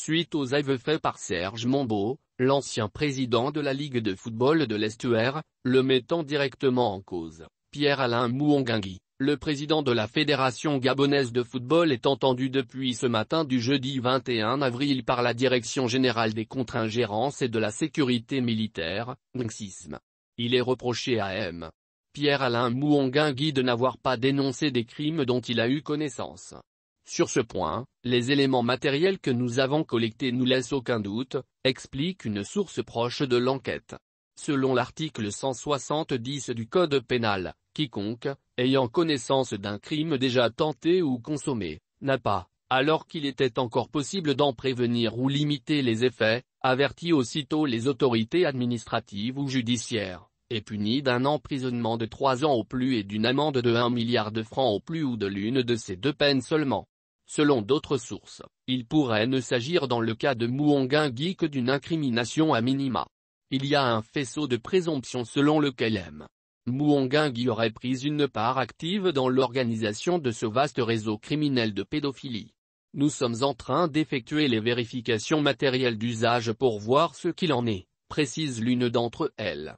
Suite aux aveux faits par Serge mombo l'ancien président de la Ligue de football de l'Estuaire, le mettant directement en cause, Pierre-Alain Mouangangui, le président de la Fédération gabonaise de football est entendu depuis ce matin du jeudi 21 avril par la Direction générale des contre-ingérences et de la sécurité militaire, NXISM. Il est reproché à M. Pierre-Alain Mouangangui de n'avoir pas dénoncé des crimes dont il a eu connaissance. Sur ce point, les éléments matériels que nous avons collectés nous laissent aucun doute, explique une source proche de l'enquête. Selon l'article 170 du Code pénal, quiconque, ayant connaissance d'un crime déjà tenté ou consommé, n'a pas, alors qu'il était encore possible d'en prévenir ou limiter les effets, averti aussitôt les autorités administratives ou judiciaires, et puni d'un emprisonnement de trois ans au plus et d'une amende de un milliard de francs au plus ou de l'une de ces deux peines seulement. Selon d'autres sources, il pourrait ne s'agir dans le cas de Mouangingui que d'une incrimination à minima. Il y a un faisceau de présomption selon lequel M. aurait pris une part active dans l'organisation de ce vaste réseau criminel de pédophilie. Nous sommes en train d'effectuer les vérifications matérielles d'usage pour voir ce qu'il en est, précise l'une d'entre elles.